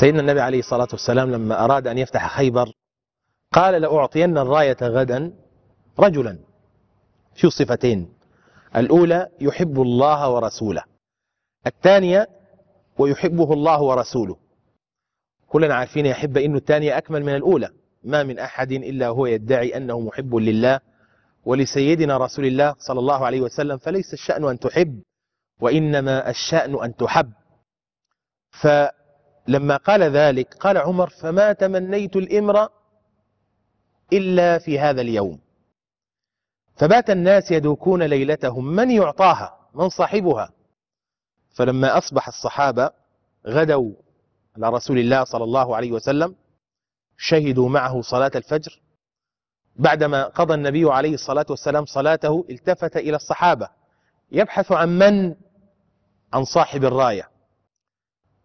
سيدنا النبي عليه الصلاة والسلام لما أراد أن يفتح خيبر قال لأعطين الراية غدا رجلا في صفتين الأولى يحب الله ورسوله الثانية ويحبه الله ورسوله كلنا عارفين يا حب إنه الثانية أكمل من الأولى ما من أحد إلا هو يدعي أنه محب لله ولسيدنا رسول الله صلى الله عليه وسلم فليس الشأن أن تحب وإنما الشأن أن تحب ف لما قال ذلك قال عمر فما تمنيت الإمر إلا في هذا اليوم فبات الناس يدوكون ليلتهم من يعطاها من صاحبها فلما أصبح الصحابة غدوا على رسول الله صلى الله عليه وسلم شهدوا معه صلاة الفجر بعدما قضى النبي عليه الصلاة والسلام صلاته التفت إلى الصحابة يبحث عن من عن صاحب الراية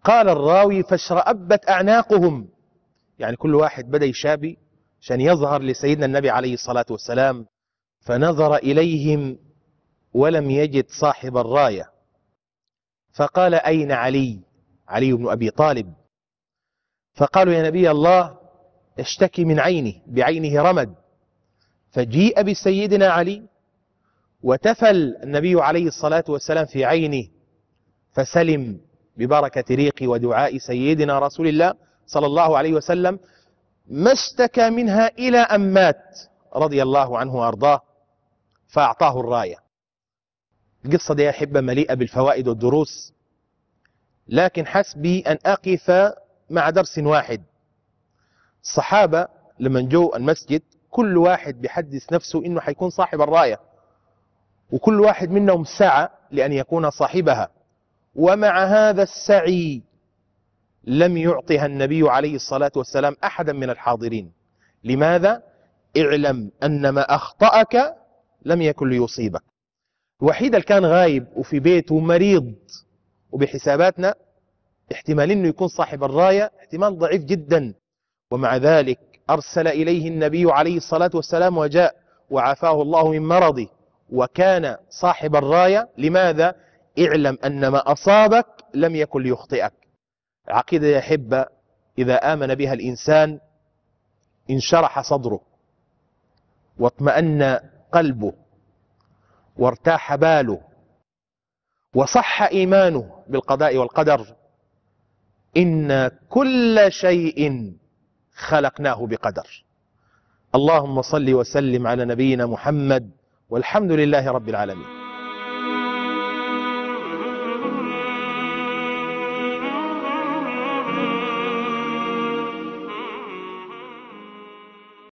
قال الراوي فاشرأبت أعناقهم يعني كل واحد بدأ يشابي عشان يظهر لسيدنا النبي عليه الصلاة والسلام فنظر إليهم ولم يجد صاحب الراية فقال أين علي علي بن أبي طالب فقالوا يا نبي الله اشتكي من عينه بعينه رمد فجيء بسيدنا علي وتفل النبي عليه الصلاة والسلام في عينه فسلم ببركة ريق ودعاء سيدنا رسول الله صلى الله عليه وسلم ما اشتكى منها إلى أن مات رضي الله عنه وأرضاه فأعطاه الراية القصة دي يا أحبة مليئة بالفوائد والدروس لكن حسبي أن أقف مع درس واحد الصحابة لما جو المسجد كل واحد بيحدث نفسه انه حيكون صاحب الرايه وكل واحد منهم سعى لان يكون صاحبها ومع هذا السعي لم يعطها النبي عليه الصلاة والسلام أحدا من الحاضرين لماذا؟ اعلم أن ما أخطأك لم يكن ليصيبك الوحيد اللي كان غايب وفي بيته مريض وبحساباتنا احتمال انه يكون صاحب الراية احتمال ضعيف جدا ومع ذلك أرسل إليه النبي عليه الصلاة والسلام وجاء وعافاه الله من مرضه وكان صاحب الراية لماذا؟ اعلم أن ما أصابك لم يكن ليخطئك عقيدة يا حبة إذا آمن بها الإنسان انشرح صدره واطمأن قلبه وارتاح باله وصح إيمانه بالقضاء والقدر إن كل شيء خلقناه بقدر اللهم صل وسلم على نبينا محمد والحمد لله رب العالمين